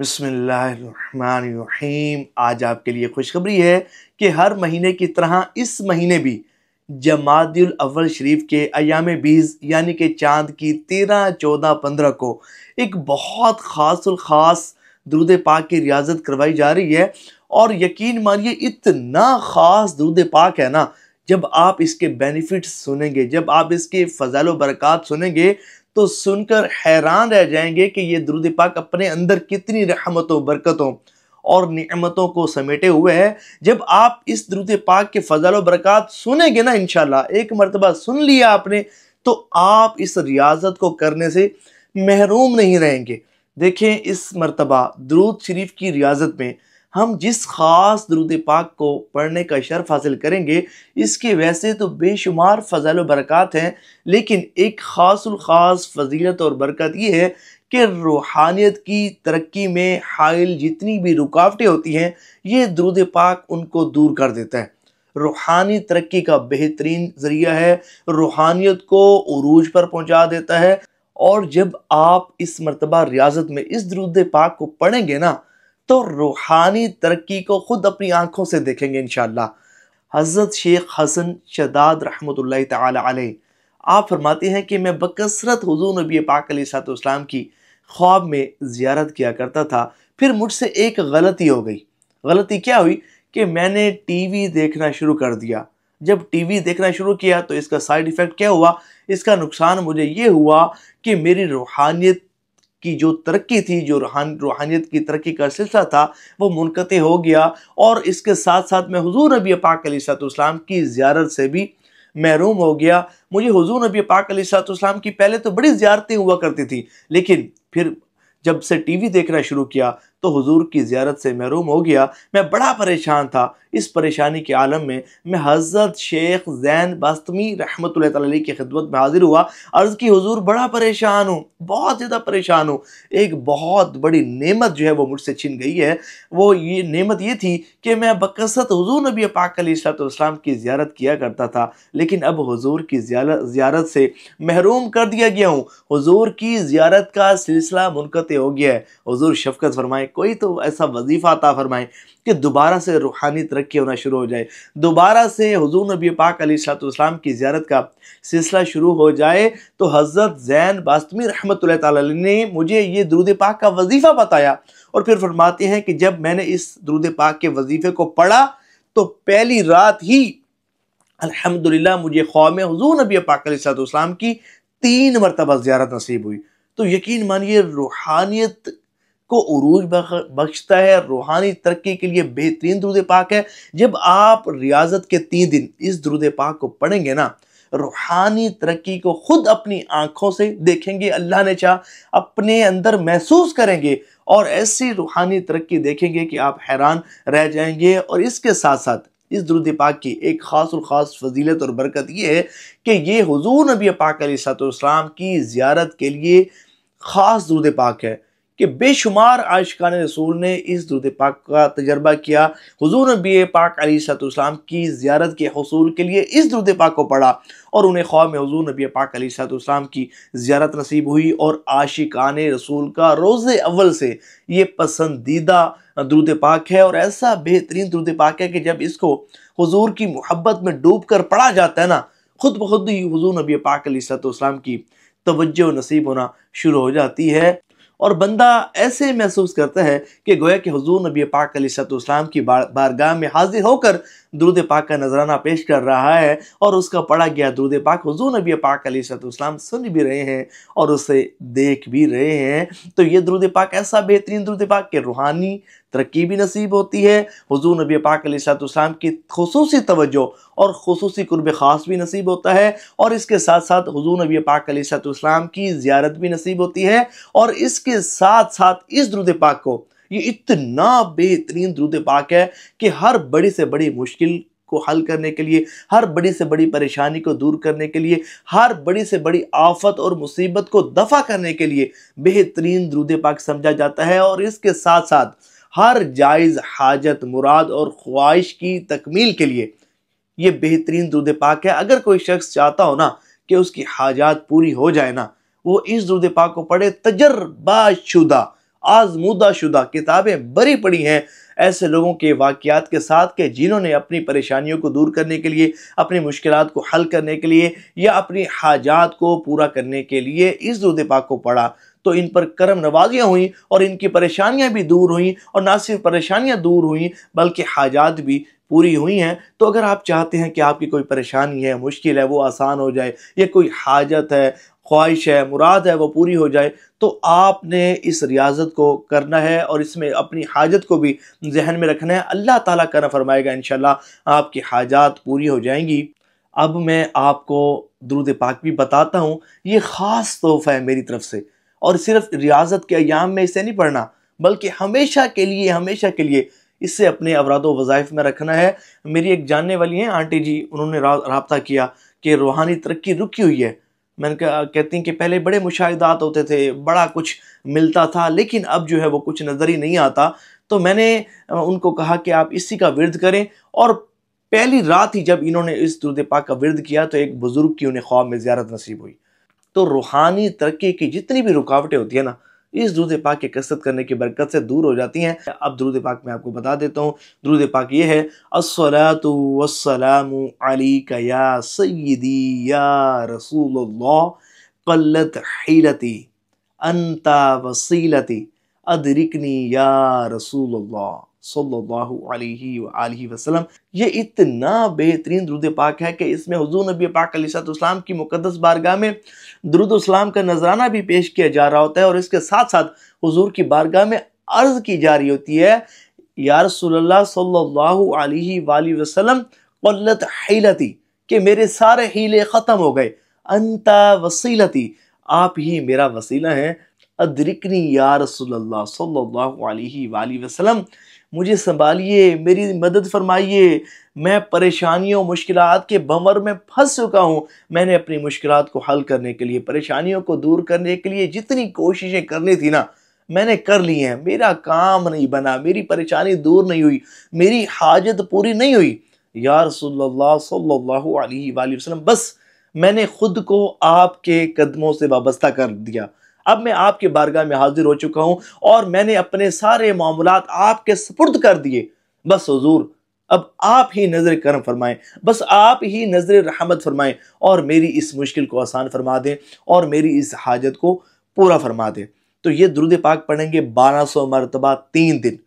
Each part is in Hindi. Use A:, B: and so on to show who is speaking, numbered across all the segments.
A: बसमीम आज आपके लिए खुशखबरी है कि हर महीने की तरह इस महीने भी जमादुल अव्वल शरीफ के अयाम बीज यानी कि चांद की तेरह चौदह पंद्रह को एक बहुत ख़ास ख़ास दुरुद पाक की रियाजत करवाई जा रही है और यकीन मानिए इतना ख़ास दुरुद पाक है ना जब आप इसके बेनिफिट्स सुनेंगे जब आप इसके फ़जाल बरक़ात सुनेंगे तो सुनकर हैरान रह जाएंगे कि ये दुरुद पाक अपने अंदर कितनी रहमतों बरकतों और नियमतों को समेटे हुए है जब आप इस दुरुद पाक के फजल बरकत सुनेंगे ना इन एक मरतबा सुन लिया आपने तो आप इस रियाजत को करने से महरूम नहीं रहेंगे देखें इस मरतबा दरुद शरीफ की रियाजत में हम जिस ख़ास दरुद पाक को पढ़ने का शर्फ हासिल करेंगे इसके वैसे तो बेशुमार फ़जल बरक़ात हैं लेकिन एक ख़ास फजीलत और बरकत ये है कि रूहानियत की तरक्की में हाइल जितनी भी रुकावटें होती हैं ये दरुद पाक उनको दूर कर देता है रूहानी तरक्की का बेहतरीन ज़रिया है रूहानियत को अरूज पर पहुँचा देता है और जब आप इस मरतबा रियाजत में इस दरुद पाक को पढ़ेंगे ना तो रूहानी तरक्की को ख़ुद अपनी आँखों से देखेंगे इन हज़रत शेख हसन शदाद रहमत ताली आप फरमाते हैं कि मैं बकसरत हजू नबी पाक सातम की ख्वाब में ज़्यारत किया करता था फिर मुझसे एक गलती हो गई गलती क्या हुई कि मैंने टीवी देखना शुरू कर दिया जब टीवी देखना शुरू किया तो इसका साइड इफ़ेक्ट क्या हुआ इसका नुकसान मुझे ये हुआ कि मेरी रूहानियत की जो तरक्की थी जो रूहान रूहानियत की तरक्की का सिलसिला था वो मुनक़ हो गया और इसके साथ साथ मैं हजूर नबी पाक सलाम की ज्यारत से भी महरूम हो गया मुझे हजूर नबी पाक सलाम की पहले तो बड़ी ज्यारतें हुआ करती थी लेकिन फिर जब से टीवी देखना शुरू किया तो हुजूर की ज़्यारत से महरूम हो गया मैं बड़ा परेशान था इस परेशानी के आलम में मैं हज़रत शेख जैन बस्तमी रहमत की खिदमत में हाजिर हुआ अर्ज़ की हुजूर बड़ा परेशान हूँ बहुत ज़्यादा परेशान हूँ एक बहुत बड़ी नेमत जो है वो मुझसे छिन गई है वो ये नेमत ये थी कि मैं बकसत हुजूर नबी पाक अलीसलाम की ज़्यारत किया करता था लेकिन अब हजूर की ज़्यारत से महरूम कर दिया गया हूँ हजूर की ज़्यारत का सिलसिला मुनक़ हो गया है हजूर शफकत फरमाए कोई तो ऐसा वजीफ़ा अता फ़रमाए कि दोबारा से रूहानी तरक्की होना शुरू हो जाए दोबारा से हजूर नबी पाक अलीसलाम की ज्यारत का सिलसिला शुरू हो जाए तो हज़रत जैन बास्तमी रहमत ने मुझे ये दरूद पाक का वजीफ़ा बताया और फिर फरमाते हैं कि जब मैंने इस दरूद पाक के वजीफ़े को पढ़ा तो पहली रात ही अलहमदिल्ला मुझे ख्वाम हजूर नबी पाक अलीसलाम की तीन मरतबा ज्यारत नसीब हुई तो यकीन मानिए रूहानियत को उरूज बख्शता है रूहानी तरक्की के लिए बेहतरीन दुरुद पाक है जब आप रियाजत के तीन दिन इस दुरुद पाक को पढ़ेंगे ना रूहानी तरक्की को खुद अपनी आंखों से देखेंगे अल्लाह ने चाह अपने अंदर महसूस करेंगे और ऐसी रूहानी तरक्की देखेंगे कि आप हैरान रह जाएंगे और इसके साथ साथ इस दुरुद पाक की एक ख़ास और ख़ास फजीलत और बरकत ये है कि ये हजू नबी पाक सलाम की जियारत के लिए ख़ास दुरुद पाक है कि बेशुमार आशिकान रसूल ने इस दुरुद पाक का तजर्बा किया हजूर नबी पाक अलीसलाम की ज्यारत के हसूल के लिए इस दुरुद पाक को पढ़ा और उन्हें ख्वाब में हजूर नबी पाक अलीसलाम की ज्यारत नसीब हुई और आशिकान रसूल का रोज़ अव्वल से ये पसंदीदा दुरुद पाक है और ऐसा बेहतरीन दुरुद पाक है कि जब इसको हजूर की मोहब्बत में डूब कर पढ़ा जाता है ना खुद ब खुद ही हजूर नबी पाक अलीसलाम की तोज्जो नसीब होना शुरू हो जाती है और बंदा ऐसे महसूस करता है कि गोया के हजूर नबी पाक सलाम की बारगाह में हाजिर होकर दुरुद पाक का नजराना पेश कर रहा है और उसका पढ़ा गया दुरुद पाक हजू नबी पाक अलीसलाम सुन भी रहे हैं और उसे देख भी रहे हैं तो ये दुरुद पाक ऐसा बेहतरीन दुरुद पाक के रूहानी तरक्की भी नसीब होती है हजू नबी पाक अलीसलाम की खसूसी तोज्जो और खसूसी कुरब ख़ास भी नसीब होता है और इसके साथ साथ हजू नबी पाक अलीसलाम की ज्यारत भी नसीब होती है और इसके साथ साथ इस दुरुद पाक को ये इतना बेहतरीन द्रुद पाक है कि हर बड़ी से बड़ी मुश्किल को हल करने के लिए हर बड़ी से बड़ी परेशानी को दूर करने के लिए हर बड़ी से बड़ी आफत और मुसीबत को दफा करने के लिए बेहतरीन द्रुद पाक समझा जाता है और इसके साथ साथ हर जायज़ हाजत मुराद और ख्वाहिश की तकमील के लिए ये बेहतरीन द्रुद पाक है अगर कोई शख्स चाहता हो ना कि उसकी हाजात पूरी हो जाए ना वो इस द्रुद पाक को पढ़े तजर्बाशुदा आजमूदा शुदा किताबें बरी पड़ी हैं ऐसे लोगों के वाकियात के साथ के जिन्होंने अपनी परेशानियों को दूर करने के लिए अपनी मुश्किल को हल करने के लिए या अपनी हाजात को पूरा करने के लिए इस दुरुद पाक को पढ़ा तो इन पर करम नवाजियाँ हुई और इनकी परेशानियाँ भी दूर हुई और ना सिर्फ परेशानियाँ दूर हुई बल्कि हाजात भी पूरी हुई हैं तो अगर आप चाहते हैं कि आपकी कोई परेशानी है मुश्किल है वो आसान हो जाए या कोई हाजत है ख्वाहिश है मुराद है वो पूरी हो जाए तो आपने इस रियाजत को करना है और इसमें अपनी हाजत को भी जहन में रखना है अल्लाह ताला का ना फरमाएगा इन आपकी हाजात पूरी हो जाएंगी अब मैं आपको द्रुद पाक भी बताता हूँ ये ख़ास तोहफ़ा है मेरी तरफ से और सिर्फ रियाजत के अयाम में इसे नहीं पढ़ना बल्कि हमेशा के लिए हमेशा के लिए इससे अपने अवराद वज़ाइफ में रखना है मेरी एक जानने वाली हैं आंटी जी उन्होंने रबता किया कि रूहानी तरक्की रुकी हुई है मैंने कहा कहती हैं कि पहले बड़े मुशाहदात होते थे बड़ा कुछ मिलता था लेकिन अब जो है वो कुछ नज़र ही नहीं आता तो मैंने उनको कहा कि आप इसी का विरद करें और पहली रात ही जब इन्होंने इस दुर्द पाक का विरद किया तो एक बुज़ुर्ग की उन्हें ख्वाब में ज्यारत नसीब हुई तो रूहानी तरक्की की जितनी भी रुकावटें होती हैं ना इस दुरूद पाक की कसरत करने की बरकत से दूर हो जाती हैं अब दुरूद पाक में आपको बता देता हूँ दुरूद पाक ये है असलातम का या या रसूल कल्लत हीलती अंता वसीलती अदरिकनी या रसूल वसल्लम ये इतना बेहतरीन दरुद पाक है कि इसमें हजू नबी पाक अलीसलाम की मुकदस बारगाह में दरुदोसलाम का नजराना भी पेश किया जा रहा होता है और इसके साथ साथ हजूर की बारगाह में अर्ज की जा रही होती है यारसोल्लाती कि मेरे सारे हीले ख़त्म हो गए अंता वसीलती आप ही मेरा वसीला है अदरिकनी यारसोल्ला सल्ला वसलम मुझे संभालिए मेरी मदद फरमाइए मैं परेशानियों मुश्किल के भंवर में फंस चुका हूँ मैंने अपनी मुश्किल को हल करने के लिए परेशानियों को दूर करने के लिए जितनी कोशिशें करनी थी ना मैंने कर ली हैं मेरा काम नहीं बना मेरी परेशानी दूर नहीं हुई मेरी हाजत पूरी नहीं हुई यार सल्ला वसलम बस मैंने खुद को आपके कदमों से वाबस्ता कर दिया अब मैं आपके बारगाह में हाजिर हो चुका हूँ और मैंने अपने सारे मामला आपके सपुर्द कर दिए बस हजूर अब आप ही नज़र करम फरमाएं बस आप ही नज़र रहमत फरमाएं और मेरी इस मुश्किल को आसान फरमा दें और मेरी इस हाजत को पूरा फरमा दें तो ये दुरुद पाक पढ़ेंगे बारह सौ मरतबा तीन दिन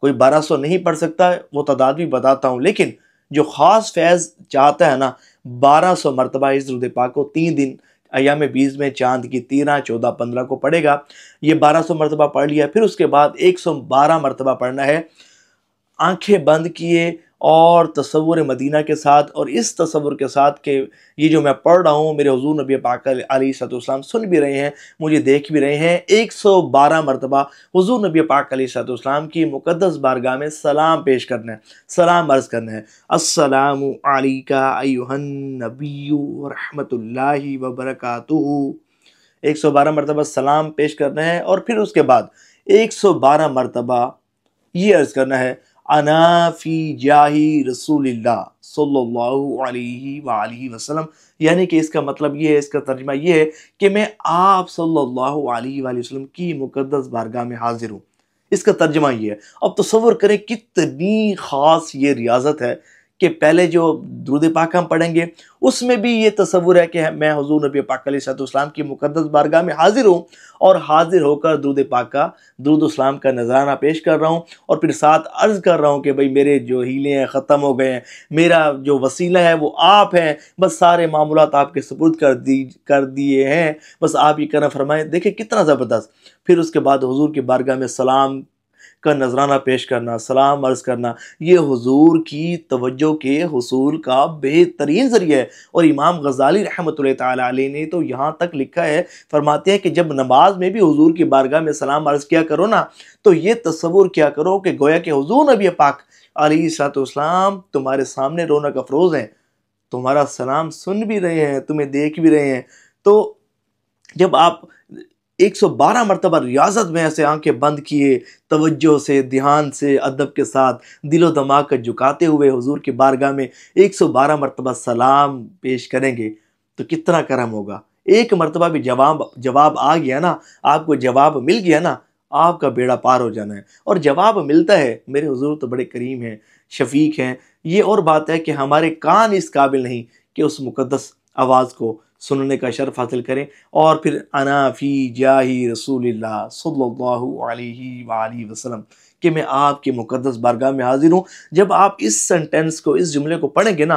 A: कोई बारह सौ नहीं पढ़ सकता वो तादाद भी बताता हूँ लेकिन जो ख़ास फैज़ चाहता है ना बारह सौ मरतबा इस दुरुद पाक को तीन दिन अयाम बीज में चांद की तेरह चौदह पंद्रह को पढ़ेगा ये बारह सौ मरतबा पढ़ लिया फिर उसके बाद एक सौ बारह मरतबा पढ़ना है आंखें बंद किए और तस्वुर मदीना के साथ और इस तस्वुर के साथ के ये जो मैं पढ़ रहा हूँ मेरे हजूर नबी पाक सतम सुन भी रहे हैं मुझे देख भी रहे हैं एक सौ बारह मरतबा हजूर नबी पाक सतम की मुक़दस बारगाह में सलाम पेश करना है सलाम अर्ज़ करना है असलकाहन नबी रहमतुल्ला वबरकत एक सौ बारह मरतबा सलाम पेश करना है और फिर उसके बाद एक सौ बारह मरतबा ये अर्ज़ करना है अनाफ़ी वसल्लम यानी कि इसका मतलब ये है इसका तर्जमा ये है कि मैं आप सल्लल्लाहु अलैहि वसल्लम की मुकद्दस बारगाह में हाजिर हूँ इसका तर्जमा ये है अब तस्वर करें कितनी ख़ास ये रियाजत है कि पहले जो दुरुद पाक हम पढ़ेंगे उसमें भी ये तस्वुर है कि मैं हजूर नबी पाक की मुकदस बारगाह में हाजिर हूँ और हाजिर होकर दुरुद पाक का दरूद इस्लाम का नजराना पेश कर रहा हूँ और फिर साथ अर्ज़ कर रहा हूँ कि भाई मेरे जो हीले हैं ख़त्म हो गए हैं मेरा जो वसीला है वो आप हैं बस सारे मामूल आपके सपुर्द कर दी कर दिए हैं बस आप ये करना फरमाएँ देखें कितना ज़बरदस्त फिर उसके बाद हजूर की बारगाह में सलाम का नजराना पेश करना सलाम अर्ज करना ये हुजूर की तवज्जो के हसूल का बेहतरीन ज़रिया है और इमाम गजाली रहमत ताली ने तो यहाँ तक लिखा है फरमाते हैं कि जब नमाज में भी हुजूर की बारगाह में सलाम अर्ज किया करो ना तो ये तस्वुर किया करो कि गोया के हजूर नबी पाक अली सलाम तुम्हारे सामने रौनक अफरोज़ हैं तुम्हारा सलाम सुन भी रहे हैं तुम्हें देख भी रहे हैं तो जब आप एक सौ बारह मरतबा रियाजत में ऐसे आंखें बंद किए तवज्जो से ध्यान से अदब के साथ दिलो दमाग का झुकाते हुए हुजूर की बारगाह में एक सौ बारह मरतबा सलाम पेश करेंगे तो कितना करम होगा एक मरतबा भी जवाब जवाब आ गया ना आपको जवाब मिल गया ना आपका बेड़ा पार हो जाना है और जवाब मिलता है मेरे हजूर तो बड़े करीम हैं शफीक हैं ये और बात है कि हमारे कान इस काबिल नहीं कि उस मुकदस आवाज़ को सुनने का शर्फ हासिल करें और फिर अनाफ़ी जाही रसूल सल्ला वसलम कि मैं आपके मुकदस बारगाह में हाजिर हूँ जब आप इस सेंटेंस को इस जुमले को पढ़ेंगे ना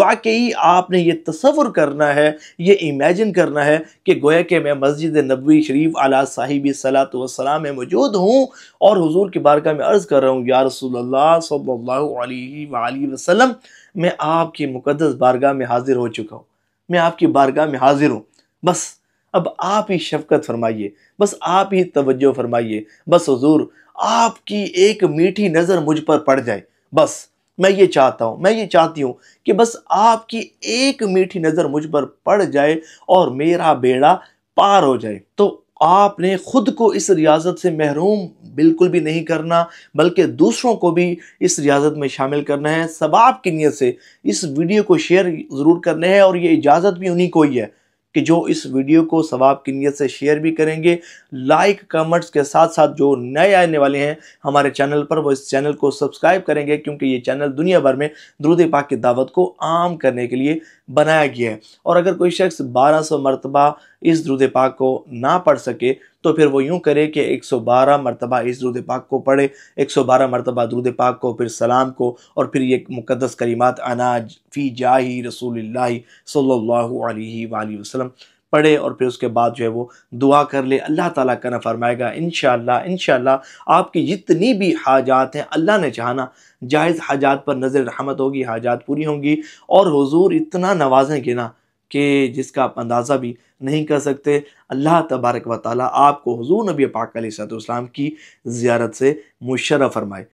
A: वाकई आपने ये तस्वुर करना है ये इमेजिन करना है कि गोया के मैं मस्जिद नबी शरीफ आला साहिब सलात वसलाम में मौजूद हूँ और हजूर की बारगाह में अर्ज़ कर रहा हूँ या रसोल्ला सल्ला वसलम मैं आपकी मुकदस बारगाह में हाजिर हो चुका हूँ मैं आपकी बारगाह में हाजिर हूँ बस अब आप ही शफकत फरमाइए बस आप ही तवज्जो फरमाइए बस हजूर आपकी एक मीठी नज़र मुझ पर पड़ जाए बस मैं ये चाहता हूँ मैं ये चाहती हूँ कि बस आपकी एक मीठी नज़र मुझ पर पड़ जाए और मेरा बेड़ा पार हो जाए तो आपने खुद को इस रियाजत से महरूम बिल्कुल भी नहीं करना बल्कि दूसरों को भी इस रियाजत में शामिल करना है सबाब की नीयत से इस वीडियो को शेयर ज़रूर करना है और ये इजाज़त भी उन्हीं को ही है कि जो इस वीडियो को सवाब की नीयत से शेयर भी करेंगे लाइक कमेंट्स के साथ साथ जो नए आने वाले हैं हमारे चैनल पर वो इस चैनल को सब्सक्राइब करेंगे क्योंकि ये चैनल दुनिया भर में द्रुद पाक की दावत को आम करने के लिए बनाया गया है और अगर कोई शख्स बारह सौ मरतबा इस द्रुद पाक को ना पढ़ सके तो फिर वो यूँ करे कि 112 मरतबा इस दूध पाक को पढ़े 112 मरतबा दूद पाक को फिर सलाम को और फिर ये मुकदस करीमात अनाज फ़ी जा रसूल सल्ला वसलम पढ़े और फिर उसके बाद जो है वो दुआ कर ले अल्लाह ताला ना फरमाएगा इन इन आपकी जितनी भी हाजात हैं अल्लाह ने चाहना जायज़ हाजात पर नज़र रहमत होगी हाजात पूरी होंगी और हुजूर इतना नवाजेंगे ना कि जिसका आप अंदाज़ा भी नहीं कर सकते अल्लाह तबारक व ताली आपको हजूर नबी पाक सलाम की ज़्यारत से मुशर फरमाए